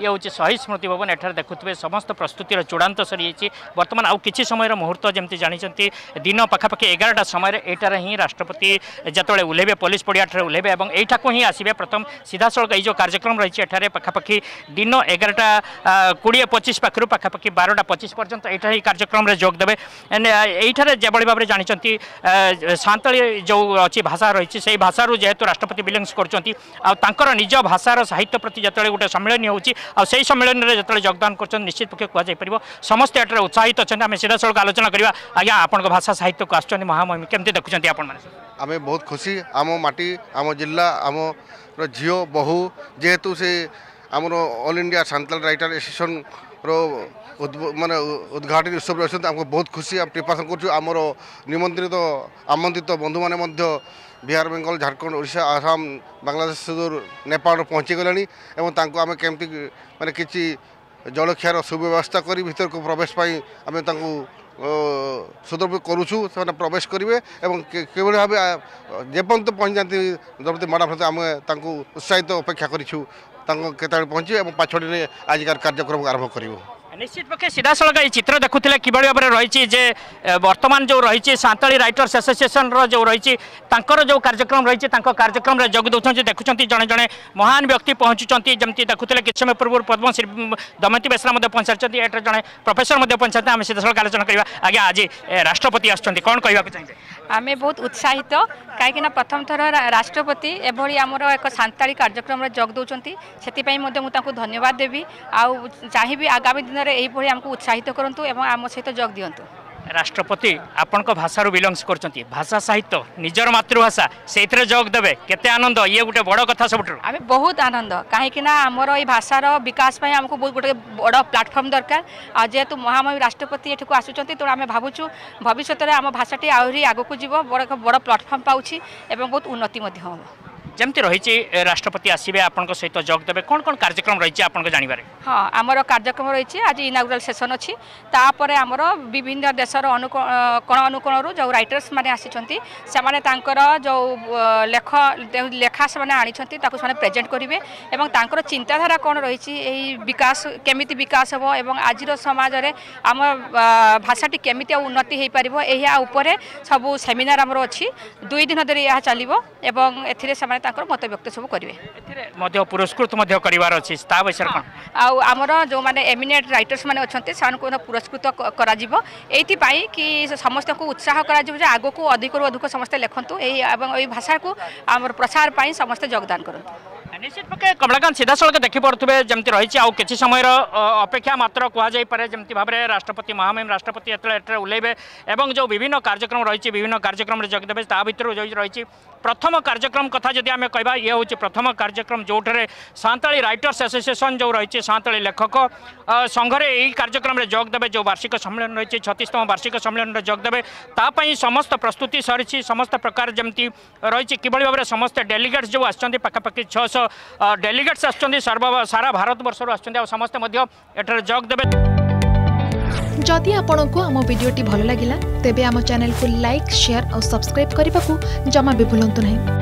ଇଏ ହେଉଛି ଶହୀଦ ସ୍ମୃତି ଭବନ ଏଠାରେ ଦେଖୁଥିବେ ସମସ୍ତ ପ୍ରସ୍ତୁତିର ଚୂଡ଼ାନ୍ତ ସରିଯାଇଛି ବର୍ତ୍ତମାନ ଆଉ କିଛି ସମୟର ମୁହୂର୍ତ୍ତ ଯେମିତି ଜାଣିଛନ୍ତି ଦିନ ପାଖାପାଖି ଏଗାରଟା ସମୟରେ ଏଇଟାରେ ହିଁ ରାଷ୍ଟ୍ରପତି ଯେତେବେଳେ ଓହ୍ଲେଇବେ ପୋଲିସ ପଡ଼ିଆଠାରେ ଓହ୍ଲେଇବେ ଏବଂ ଏଇଠାକୁ ହିଁ ଆସିବେ ପ୍ରଥମ ସିଧାସଳଖ ଏଇ ଯେଉଁ କାର୍ଯ୍ୟକ୍ରମ ରହିଛି ଏଠାରେ ପାଖାପାଖି ଦିନ ଏଗାରଟା କୋଡ଼ିଏ ପଚିଶ ପାଖରୁ ପାଖାପାଖି ବାରଟା ପଚିଶ ପର୍ଯ୍ୟନ୍ତ ଏଇଟା ହିଁ କାର୍ଯ୍ୟକ୍ରମରେ ଯୋଗ ଦେବେ ଏଇଠାରେ যেভাবে ভাবে জাঁচান্তি সাঁতাড়ি যে অছি ভাষা রয়েছে সেই ভাষার যেহেতু রাষ্ট্রপতি বিলংস করছেন আজ তাঁর নিজ ভাষার সাহিত্য প্রতি যেত গোটে সম্মিলনী হচ্ছে आई सम्मेलन जिते योगदान कर निश्चित पक्ष कह समस्ते एटार उत्साहित अच्छा आम सीधासल आलोचना करवा आज्ञा आपण भाषा साहित्य को आसुच्च महामहिम केमती देखुं आपण आम बहुत खुशी आम माटी आम जिला आम झीओ बहु जेहेतु से आम all India Santal writer association মানে উদ্ঘাটনী উৎসব রয়েছেন আমি বহু খুশি আমি প্রিপারেসন করছি আমার নিমন্ত্রিত আমন্ত্রিত বন্ধু মানে বিহার বেঙ্গল ঝাড়খণ্ড ওড়িশা আসাম বাংলাদেশ সুদূর নেপাল গেলে এবং তাঁকু আমি কমিটি মানে কিছু জলখিয়ার সুব্যবস্থা করে ভিতরক প্রবেশ পাই আমি তাঁকু সুদ্রব করুছু সে প্রবেশ করবে এবং কিভাবে ভাবে যেপর্যন্ত পৌঁছি যাতে দ্রৌপদী ম্যাডাম সহ আমি তাঁকু উৎসাহিত অপেক্ষা করছু তাঁকু কেতবে পৌঁছি এবং পাছড়ি আজিকার কার্যক্রম আরম্ভ করবু নিশ্চিত পক্ষে সিধা সড়ক এই চিত্র দেখুলে কিভাবে ভাবে রয়েছে যে বর্তমান যে রয়েছে সাঁতাড়ি রাইটর্স আসোসিয়েসনর যে রয়েছে তাঁর যে কার্যক্রম রয়েছে তাঁর কার্যক্রমে যোগ দেওয়া দেখুম জন জন মহান ব্যক্তি পৌঁছুচ্ছেন যেমনি দেখুলে কিছু সময় পূর্ব পদ্মশ্রী দময়ন্তী বেসরা মধ্যে পঞ্চাচ্ছেন এটার জন প্রফেসর মধ্যে পঞ্চাচ্ছেন আমি সিধা সড়ক আলোচনা করা আজ্ঞা আজ রাষ্ট্রপতি আসছেন কম কে আমি বহু উৎসাহিত কাইকি না প্রথম থর রাষ্ট্রপতি এভাবে আমার এক সাঁতাড়ি কার্যক্রমে যোগ দেওয়া সেপাই মধ্যে ধন্যবাদ দেবি আহবি আগামী দিনের ସବୁବେଳେ ଏହିଭଳି ଆମକୁ ଉତ୍ସାହିତ କରନ୍ତୁ ଏବଂ ଆମ ସହିତ ଯୋଗ ଦିଅନ୍ତୁ ରାଷ୍ଟ୍ରପତି ଆପଣଙ୍କ ଭାଷାରୁ ବିଲଙ୍ଗସ୍ କରୁଛନ୍ତି ଭାଷା ସାହିତ୍ୟ ନିଜର ମାତୃଭାଷା ସେଇଥିରେ ଯୋଗ ଦେବେ କେତେ ଆନନ୍ଦ ଇଏ ଗୋଟେ ବଡ଼ କଥା ସବୁଠାରୁ ଆମେ ବହୁତ ଆନନ୍ଦ କାହିଁକିନା ଆମର ଏଇ ଭାଷାର ବିକାଶ ପାଇଁ ଆମକୁ ବହୁତ ଗୋଟେ ବଡ଼ ପ୍ଲାଟଫର୍ମ ଦରକାର ଆଉ ଯେହେତୁ ମହାମୟୀ ରାଷ୍ଟ୍ରପତି ଏଠିକୁ ଆସୁଛନ୍ତି ତେଣୁ ଆମେ ଭାବୁଛୁ ଭବିଷ୍ୟତରେ ଆମ ଭାଷାଟି ଆହୁରି ଆଗକୁ ଯିବ ବଡ଼ ବଡ଼ ପ୍ଲାଟଫର୍ମ ପାଉଛି ଏବଂ ବହୁତ ଉନ୍ନତି ମଧ୍ୟ ହେବ যেমতি রয়েছে রাষ্ট্রপতি আসবে আপনার সহ যোগ দেবে কোণ কোণ কার্যক্রম রয়েছে আপনার জাণবার হ্যাঁ আমার কার্যক্রম রয়েছে আজ ইনাগুরাল সেসন অছি তাপরে আমার বিভিন্ন দেশর অনুকোণ অনুকোণর যে রাইটর্স মানে আসছেন সেমানে তাঁকর যে লেখ লেখা সেমানে আনিছেন তাকে সেমানে প্রেজেন্ট করবে এবং তাঁকর চিন্তাধারা কোণ রয়েছে এই বিকাশ কেমিতি বিকাশ হব এবং আজির সমাজের আমার ভাষাটি কেমিতি উন্নতি হয়ে পার এই উপরে সবু সেমিনার আমার অছি দুই দিন ধরে ইহা চালিব এবং এতে সে ତାଙ୍କର ମତବ୍ୟକ୍ତ ସବୁ କରିବେ ଏଥିରେ ମଧ୍ୟ ପୁରସ୍କୃତ ମଧ୍ୟ କରିବାର ଅଛି ତା ବିଷୟରେ କ'ଣ ଆଉ ଆମର ଯେଉଁମାନେ ଏମିନେଟ୍ ରାଇଟର୍ସ ମାନେ ଅଛନ୍ତି ସେମାନଙ୍କୁ ପୁରସ୍କୃତ କରାଯିବ ଏଇଥିପାଇଁ କି ସମସ୍ତଙ୍କୁ ଉତ୍ସାହ କରାଯିବ ଯେ ଆଗକୁ ଅଧିକରୁ ଅଧିକ ସମସ୍ତେ ଲେଖନ୍ତୁ ଏହି ଏବଂ ଏହି ଭାଷାକୁ ଆମର ପ୍ରସାର ପାଇଁ ସମସ୍ତେ ଯୋଗଦାନ କରନ୍ତୁ নিশ্চিত পক্ষে কমলাকান্ত সিধাসলখ দেখিপারে যেমি রয়েছে আছে সময়ের অপেক্ষা মাত্র কুহযাইপরে যেমি ভাবে রাষ্ট্রপতি মহামহিম রাষ্ট্রপতি এত এটার ওহ্লাইবে এবং যে বিভিন্ন কার্যক্রম রয়েছে বিভিন্ন কার্যক্রমে যোগ দেবে তা ভিতর রয়েছে প্রথম কার্যক্রম কথা যদি আমি কহবা ইয়ে হচ্ছে প্রথম কার্যক্রম যেটার সাঁতাড়ি রাইটর্স আসোসিয়েসন যে রয়েছে সাঁতাড়ি লেখক সংঘরে এই কার্যক্রমে যোগ দেবে যে বার্ষিক সম্মেলন রয়েছে ছত্রিশতম বার্ষিক সম্মেলনে যোগ দেবে তাপাই সমস্ত প্রস্তুতি সরিছি সমস্ত প্রকার যেমি রয়েছে কিভাবে ভাবে সমস্ত ডেলিগেটস যে আসছেন পাখাপাখি ছশো અર ડેલિગેટસ આસતની સરા ભારત વર્ષ આસત સમસ્ત મધ્ય એટર જોગ દેબે જોતી આપણો કો આમો વિડિયો ટી ભલ લાગિલા તેબે આમો ચેનલ કુ લાઈક શેર ઓ સબસ્ક્રાઇબ કરી પાકુ જમા વિ ભૂલંતુ નહીં